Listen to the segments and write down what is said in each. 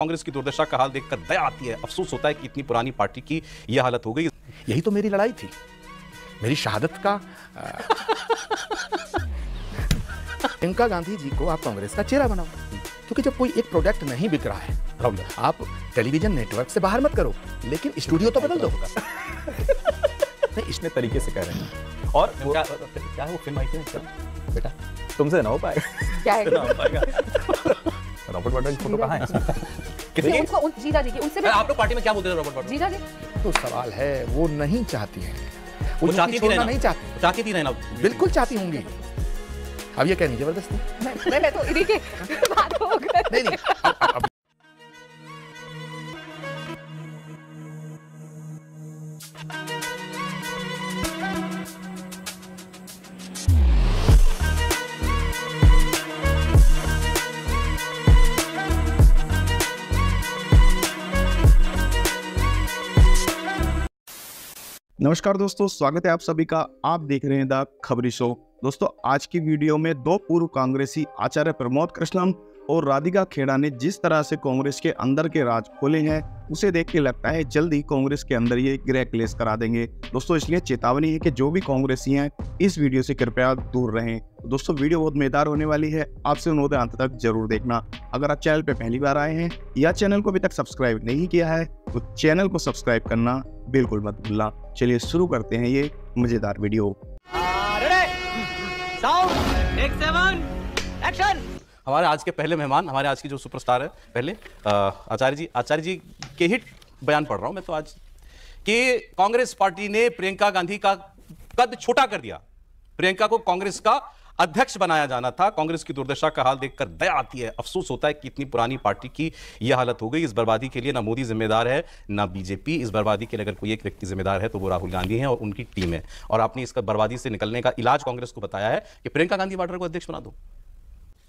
कांग्रेस की दुर्दशा का हाल देखकर दया आती है अफसोस होता है कि इतनी पुरानी पार्टी की यह हालत हो गई यही तो मेरी लड़ाई थी मेरी शहादत का प्रियंका गांधी जी को आप कांग्रेस का चेहरा बनाओ क्योंकि जब कोई एक प्रोडक्ट नहीं बिक रहा है आप टेलीविजन नेटवर्क से बाहर मत करो लेकिन स्टूडियो तो बदल दो नहीं इसमें तरीके से कह रहे हैं और क्या, क्या वो फिल्म आई थी बेटा तुमसे ना हो पाएगा क्या है रॉबर्ट वाड्रा की फोटो कहाँ है क्या बोलते तो सवाल है वो नहीं चाहती है वो चाहती थी नहीं चाहती चाहती थी रहना बिल्कुल चाहती होंगी अब ये कहनी जबरदस्ती तो नहीं नहीं अब नमस्कार दोस्तों स्वागत है आप सभी का आप देख रहे हैं द खबरी शो दोस्तों आज की वीडियो में दो पूर्व कांग्रेसी आचार्य प्रमोद कृष्णम और राधिका खेड़ा ने जिस तरह से कांग्रेस के अंदर के राज खोले हैं उसे देख के लगता है जल्द ही कांग्रेस के अंदर ये ग्रह क्लेश करा देंगे दोस्तों इसलिए चेतावनी है कि जो भी कांग्रेसी हैं इस वीडियो से कृपया दूर रहें दोस्तों वीडियो बहुत मजेदार होने वाली है आपसे अनुरोध अंत तक जरूर देखना अगर आप चैनल पर पहली बार आए हैं या चैनल को अभी तक सब्सक्राइब नहीं किया है तो चैनल को सब्सक्राइब करना बिल्कुल मत भूलना चलिए शुरू करते हैं ये मजेदार वीडियो एक्शन हमारे आज के पहले मेहमान हमारे आज की जो सुपरस्टार है पहले आचार्य जी आचार्य जी के ही बयान पढ़ रहा हूँ मैं तो आज कि कांग्रेस पार्टी ने प्रियंका गांधी का कद छोटा कर दिया प्रियंका को कांग्रेस का अध्यक्ष बनाया जाना था कांग्रेस की दुर्दशा का हाल देखकर दया आती है अफसोस होता है कि इतनी पुरानी पार्टी की यह हालत हो गई इस बर्बादी के लिए ना मोदी जिम्मेदार है ना बीजेपी इस बर्बादी के लिए अगर कोई एक व्यक्ति जिम्मेदार है तो वो राहुल गांधी है और उनकी टीम है और आपने इसका बर्बादी से निकलने का इलाज कांग्रेस को बताया है कि प्रियंका गांधी वाड्रा को अध्यक्ष बना दो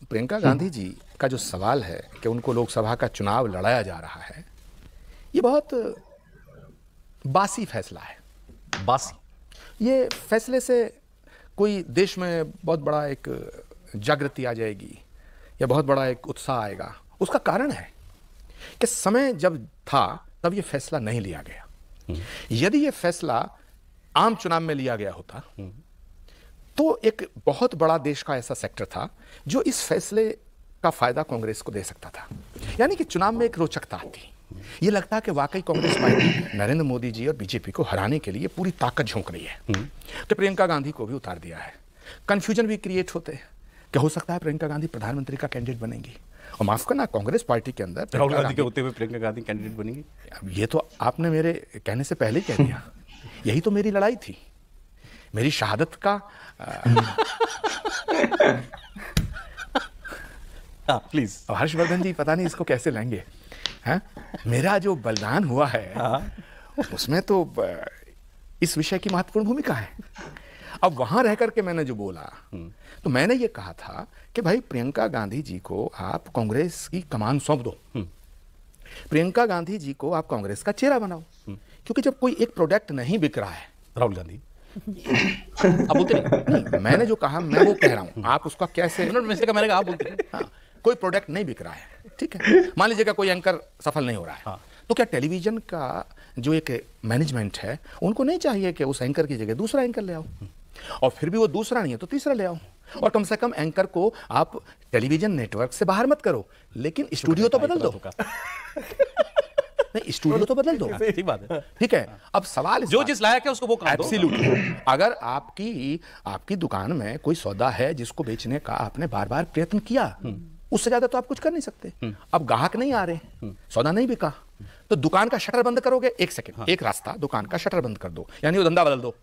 प्रियंका हम्म। गांधी जी का जो सवाल है कि उनको लोकसभा का चुनाव लड़ाया जा रहा है ये बहुत बासी फैसला है बासी ये फैसले से कोई देश में बहुत बड़ा एक जागृति आ जाएगी या बहुत बड़ा एक उत्साह आएगा उसका कारण है कि समय जब था तब ये फैसला नहीं लिया गया हम्म। यदि ये फैसला आम चुनाव में लिया गया होता हम्म। तो एक बहुत बड़ा देश का ऐसा सेक्टर था जो इस फैसले का फायदा कांग्रेस को दे सकता था यानी कि चुनाव में एक रोचकता थी ये लगता है कि वाकई कांग्रेस पार्टी नरेंद्र मोदी जी और बीजेपी को हराने के लिए पूरी ताकत झोंक रही है हम्म। तो प्रियंका गांधी को भी उतार दिया है कन्फ्यूजन भी क्रिएट होते हैं कि हो सकता है प्रियंका गांधी प्रधानमंत्री का कैंडिडेट बनेंगी और माफ करना कांग्रेस पार्टी के अंदर राहुल गांधी के होते हुए प्रियंका गांधी कैंडिडेट बनेंगी ये तो आपने मेरे कहने से पहले ही कह दिया यही तो मेरी लड़ाई थी मेरी शहादत का प्लीज हाँ, हर्षवर्धन जी पता नहीं इसको कैसे लेंगे हैं मेरा जो बलिदान हुआ है हाँ। उसमें तो इस विषय की महत्वपूर्ण भूमिका है अब वहां रह करके मैंने जो बोला हम्म। तो मैंने ये कहा था कि भाई प्रियंका गांधी जी को आप कांग्रेस की कमान सौंप दो हम्म। प्रियंका गांधी जी को आप कांग्रेस का चेहरा बनाओ हम्म। क्योंकि जब कोई एक प्रोडक्ट नहीं बिक रहा है राहुल गांधी अब बोलते नहीं, नहीं मैंने जो कहा मैं वो कह रहा हूँ आप उसका कैसे मैंने कहा आप बोलते हैं हाँ, कोई प्रोडक्ट नहीं बिक रहा है ठीक है मान लीजिएगा कोई एंकर सफल नहीं हो रहा है हाँ। तो क्या टेलीविजन का जो एक मैनेजमेंट है उनको नहीं चाहिए कि उस एंकर की जगह दूसरा एंकर ले आओ और फिर भी वो दूसरा नहीं है तो तीसरा ले आओ और कम से कम एंकर को आप टेलीविजन नेटवर्क से बाहर मत करो लेकिन स्टूडियो तो बदल दो नहीं स्टूडियो तो बदल दो ठीक है अब सवाल जो जिस लायक है उसको वो अगर आपकी आपकी दुकान में कोई सौदा है जिसको बेचने का आपने बार बार प्रयत्न किया हम्म। उससे ज्यादा तो आप कुछ कर नहीं सकते हम्म। अब ग्राहक नहीं आ रहे हम्म। सौदा नहीं बिका तो दुकान का शटर बंद करोगे एक सेकंड हाँ। एक रास्ता दुकान का शटर बंद कर दो यानी वो धंधा बदल दो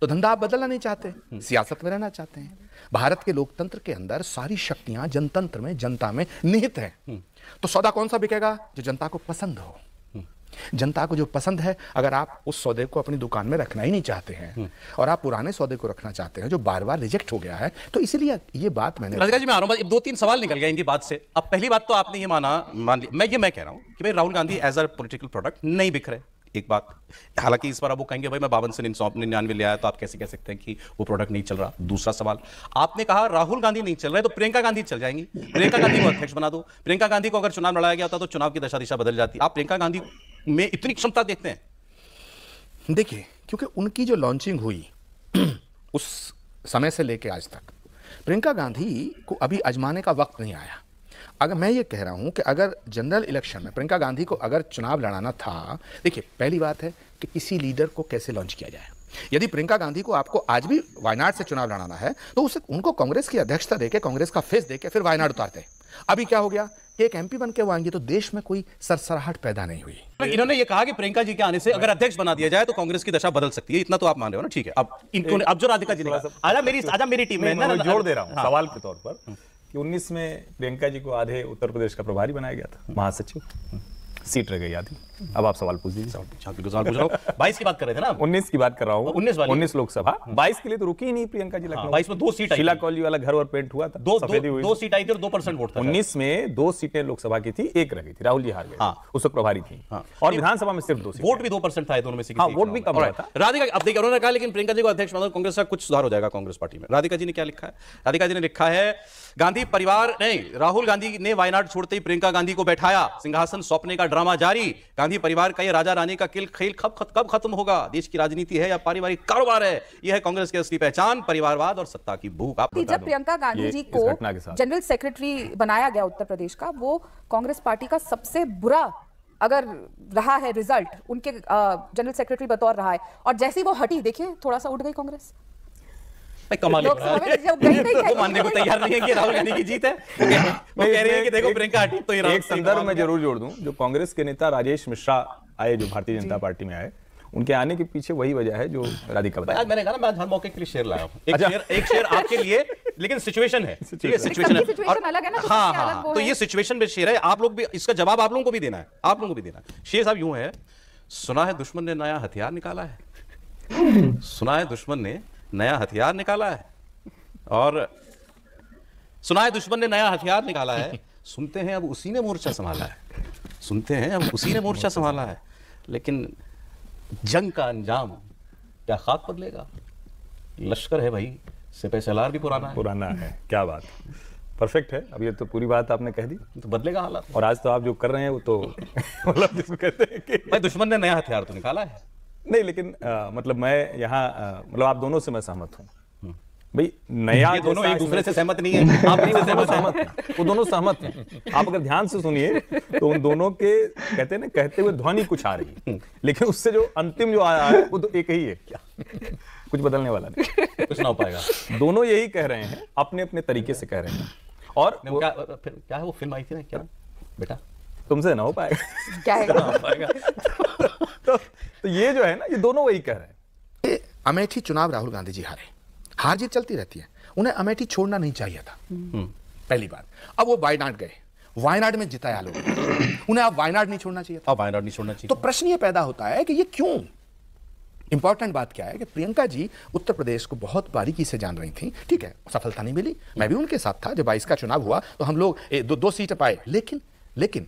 तो धंधा आप बदलना नहीं चाहते सियासत में रहना चाहते हैं भारत के लोकतंत्र के अंदर सारी शक्तियां जनतंत्र में जनता में निहित है तो सौदा कौन सा बिकेगा जो जनता को पसंद हो जनता को जो पसंद है अगर आप उस सौदे को अपनी दुकान में रखना ही नहीं चाहते हैं हम्म। और आप पुराने सौदे को रखना चाहते हैं जो बार बार रिजेक्ट हो गया है तो इसलिए ये बात मैंने जी मैं आ रहा हूँ दो तीन सवाल निकल गया इनकी बात से अब पहली बात तो आपने ये माना मान ली मैं ये मैं कह रहा हूँ कि भाई Rahul Gandhi as a political product नहीं बिक रहे एक बात हालांकि इस बार आप वो कहेंगे भाई मैं बावन से निन्यानवे ले आया तो आप कैसे कह सकते हैं कि वो प्रोडक्ट नहीं चल रहा दूसरा सवाल आपने कहा राहुल गांधी नहीं चल रहे तो प्रियंका गांधी चल जाएंगी प्रियंका गांधी को अध्यक्ष बना दो प्रियंका गांधी को अगर चुनाव लड़ाया गया होता तो चुनाव की दशा दिशा बदल जाती आप प्रियंका गांधी में इतनी क्षमता देखते हैं देखिए क्योंकि उनकी जो लॉन्चिंग हुई उस समय से लेकर आज तक प्रियंका गांधी को अभी आजमाने का वक्त नहीं आया अगर मैं ये कह रहा हूँ कि अगर जनरल इलेक्शन में प्रियंका गांधी को अगर चुनाव लड़ाना था देखिए पहली बात है कि किसी लीडर को कैसे लॉन्च किया जाए यदि प्रियंका गांधी को आपको आज भी वायनाड से चुनाव लड़ाना है तो उसे उनको कांग्रेस की अध्यक्षता देके कांग्रेस का फेस देके फिर वायनाड उतारते हैं अभी क्या हो गया कि एक एमपी बन के वो आएंगे तो देश में कोई सरसराहट पैदा नहीं हुई इन्होंने ये कहा कि प्रियंका जी के आने से अगर अध्यक्ष बना दिया जाए तो कांग्रेस की दशा बदल सकती है इतना तो आप मान रहे हो ना ठीक है अब इनको अब जो राधिका जी ने आजा मेरी आजा मेरी टीम में जोड़ दे रहा हूँ हाँ। सवाल के तौर पर हाँ। कि उन्नीस में प्रियंका जी को आधे उत्तर प्रदेश का प्रभारी बनाया गया था महासचिव सीट रह गई आधी अब आप सवाल पूछ दीजिए की बात कर रहे थे ना उन्नीस की बात कर रहा हूँ उन्नीस उन्नीस हाँ। के लिए तो रुकी ही नहीं प्रियंका जी लखनऊ हाँ, बाईस में दो सीट शीला कॉली वाला घर और पेंट हुआ था दो दो सीट आई थी और दो परसेंट वोट उन्नीस में दो सीटें लोकसभा की थी एक रह गई थी राहुल जी हार गए हाँ। उस वक्त प्रभारी थी और विधानसभा में सिर्फ दो वोट भी दो परसेंट था दोनों में से वोट भी कम रहा था राधिका अब देखिए उन्होंने कहा लेकिन प्रियंका जी को अध्यक्ष मतलब कांग्रेस का कुछ सुधार हो जाएगा कांग्रेस पार्टी में राधिका जी ने क्या लिखा है राधिका जी ने लिखा है गांधी परिवार नहीं राहुल गांधी ने वायनाड छोड़ते ही प्रियंका गांधी को बैठाया सिंहासन सौंपने का ड्रामा जारी गांधी गांधी परिवार का ये राजा रानी का किल खेल कब खत, कब खत्म होगा देश की राजनीति है या पारिवारिक कारोबार है यह है कांग्रेस की असली पहचान परिवारवाद और सत्ता की भूख आप जब प्रियंका गांधी जी को जनरल सेक्रेटरी बनाया गया उत्तर प्रदेश का वो कांग्रेस पार्टी का सबसे बुरा अगर रहा है रिजल्ट उनके जनरल सेक्रेटरी बतौर रहा है और जैसे ही वो हटी देखिए थोड़ा सा उठ गई कांग्रेस कमाल मानने को तैयार नहीं है संदर्भ में तो जरूर जोड़ दूं जो कांग्रेस के नेता राजेश मिश्रा आए जो भारतीय जनता पार्टी में आए उनके आने के पीछे वही वजह है जो राधिका बताया आज मैंने कहा ना मैं हर मौके के लिए शेयर लाया एक अच्छा। शेयर एक शेयर आपके लिए लेकिन सिचुएशन है सिचुएशन है और अलग है ना हाँ, हाँ हाँ तो ये सिचुएशन में शेयर है आप लोग भी इसका जवाब आप लोगों को भी देना है आप लोगों को भी देना है शेर साहब यूं है सुना है दुश्मन ने नया हथियार निकाला है सुना है दुश्मन ने नया हथियार निकाला है और सुना है दुश्मन ने नया हथियार निकाला है सुनते हैं अब उसी ने मोर्चा संभाला है सुनते हैं अब उसी ने मोर्चा संभाला है लेकिन जंग का अंजाम क्या खाक बदलेगा लश्कर है भाई सिपह सलार भी पुराना है पुराना है क्या बात परफेक्ट है अब ये तो पूरी बात आपने कह दी तो बदलेगा हालात और आज तो आप जो कर रहे हैं वो तो मतलब जिसको कहते हैं कि भाई दुश्मन ने नया हथियार तो निकाला है नहीं लेकिन आ, मतलब मैं यहाँ मतलब आप दोनों से मैं सहमत हूँ भाई नया दोनों एक दूसरे से सहमत नहीं है आप नहीं सहमत सहमत वो दोनों सहमत हैं आप अगर ध्यान से सुनिए तो उन दोनों के कहते हैं ना कहते हुए ध्वनि कुछ आ रही है लेकिन उससे जो अंतिम जो आया है वो तो एक ही है क्या कुछ बदलने वाला नहीं कुछ ना हो पाएगा दोनों यही कह रहे हैं अपने अपने तरीके से कह रहे हैं और क्या, क्या है वो फिल्म आई थी ना क्या बेटा तुमसे ना हो पाएगा क्या हो पाएगा तो, तो ये जो है ना ये दोनों वही कह रहे हैं अमेठी चुनाव राहुल गांधी जी हारे हार जीत चलती रहती है उन्हें अमेठी छोड़ना नहीं चाहिए था हम्म। पहली बार अब वो वायनाड गए वायनाड में जिताया लोग उन्हें अब वायनाड नहीं छोड़ना चाहिए था वायनाड नहीं छोड़ना चाहिए तो प्रश्न ये पैदा होता है कि ये क्यों इंपॉर्टेंट बात क्या है कि प्रियंका जी उत्तर प्रदेश को बहुत बारीकी से जान रही थी ठीक है सफलता नहीं मिली मैं भी उनके साथ था जब बाईस का चुनाव हुआ तो हम लोग ए, दो, दो सीट पाए लेकिन लेकिन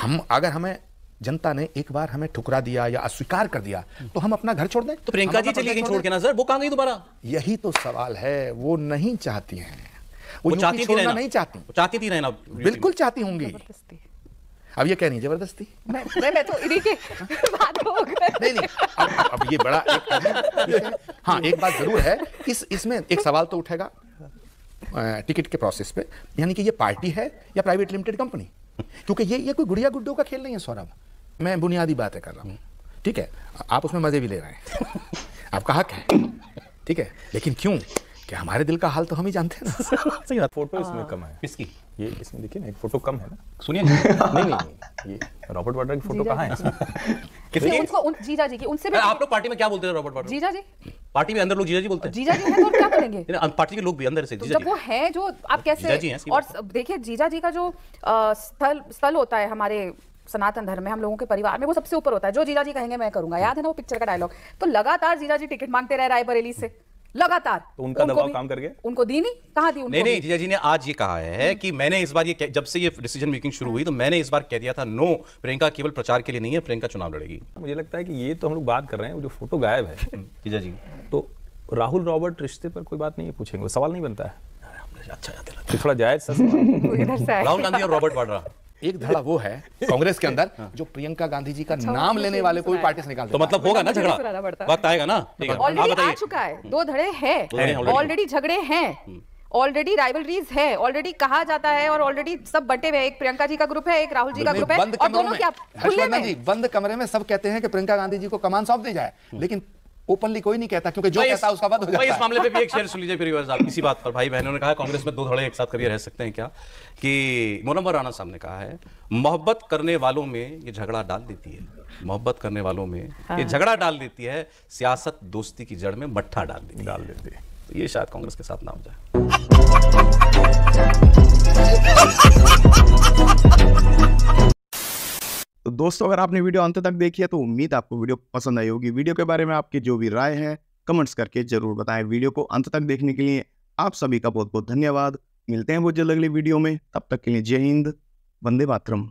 हम अगर हमें जनता ने एक बार हमें ठुकरा दिया या अस्वीकार कर दिया तो हम अपना घर छोड़ दें तो प्रियंका जी चली गई छोड़ के ना सर वो कहां गई दोबारा यही तो सवाल है वो नहीं चाहती हैं वो, वो चाहती थी रहना नहीं चाहती चाहती थी रहना बिल्कुल चाहती होंगी अब ये कह रही जबरदस्ती मैं मैं तो इन्हीं के बात हो गई नहीं नहीं अब, अब ये बड़ा एक हाँ एक बात जरूर है इस इसमें एक सवाल तो उठेगा टिकट के प्रोसेस पे यानी कि ये पार्टी है या प्राइवेट लिमिटेड कंपनी क्योंकि ये ये कोई गुड़िया गुड्डो का खेल नहीं है सौरभ मैं बुनियादी बातें कर रहा हूँ ठीक है आप उसमें मज़े भी ले रहे हैं आपका हक है ठीक है लेकिन क्यों कि हमारे दिल का हाल तो हम ही जानते हैं ना सही बात फोटो इसमें हाँ। कम है किसकी ये इसमें देखिए ना एक फोटो कम है ना सुनिए नहीं नहीं नहीं ये रॉबर्ट वाड्रा की फोटो कहाँ है किसकी उनको उन जीजा जी की उनसे भी आप लोग पार्टी में क्या बोलते हैं रॉबर्ट वाड्रा जीजा जी पार्टी में अंदर लोग जीजा जी बोलते हैं जीजा जी है तो क्या बोलेंगे पार्टी के लोग भी अंदर से तो जीजा जी वो है जो आप कैसे और देखिए जीजा जी का जो स्थल स्थल होता है हमारे सनातन धर्म में हम लोगों के परिवार में वो सबसे ऊपर होता है जो जीजा जी कहेंगे मैं करूंगा याद है ना वो पिक्चर का डायलॉग तो लगातार जीजा जी टिकट मांगते रहे रायबरेली से लगातार तो उनका दबाव काम कर गया उनको दी नहीं कहा दी उनको नहीं नहीं जीजा जी ने आज ये कहा है कि मैंने इस बार ये जब से ये डिसीजन मेकिंग शुरू हुई तो मैंने इस बार कह दिया था नो प्रियंका केवल प्रचार के लिए नहीं है प्रियंका चुनाव लड़ेगी मुझे लगता है कि ये तो हम लोग बात कर रहे हैं जो फोटो गायब है जीजा जी तो राहुल रॉबर्ट रिश्ते पर कोई बात नहीं पूछेंगे सवाल नहीं बनता है अच्छा थोड़ा जायज राहुल गांधी और रॉबर्ट वाड्रा एक धड़ा वो है कांग्रेस के अंदर हाँ। जो प्रियंका गांधी जी का अच्छा, नाम लेने वाले को भी पार्टी से निकाल तो मतलब होगा ना झगड़ा वक्त आएगा ना ऑलरेडी हाँ, आ चुका है दो धड़े हैं ऑलरेडी झगड़े हैं ऑलरेडी राइवलरीज है ऑलरेडी कहा जाता है और ऑलरेडी सब बटे हुए एक प्रियंका जी का ग्रुप है एक राहुल जी का ग्रुप है और दोनों क्या खुले में बंद कमरे में सब कहते हैं कि प्रियंका गांधी जी को कमान सौंप दी जाए हम्म। लेकिन ओपनली कोई नहीं कहता क्योंकि जो कहता उसका बात हो जाता है इस मामले पे भी एक शेर सुन लीजिए परिवार साहब इसी बात पर भाई बहनों ने कहा कांग्रेस में दो धड़े एक साथ कभी रह सकते हैं क्या कि मोनम्बर राणा साहब ने कहा है मोहब्बत करने वालों में ये झगड़ा डाल देती है मोहब्बत करने वालों में ये हाँ। झगड़ा डाल देती है सियासत दोस्ती की जड़ में मट्ठा डाल देती डाल देती है तो ये शायद कांग्रेस के साथ ना हो जाए तो दोस्तों अगर आपने वीडियो अंत तक देखी है तो उम्मीद आपको वीडियो पसंद आई होगी वीडियो के बारे में आपकी जो भी राय है कमेंट्स करके जरूर बताएं वीडियो को अंत तक देखने के लिए आप सभी का बहुत बहुत धन्यवाद मिलते हैं बहुत जल्द अगली वीडियो में तब तक के लिए जय हिंद वंदे मातरम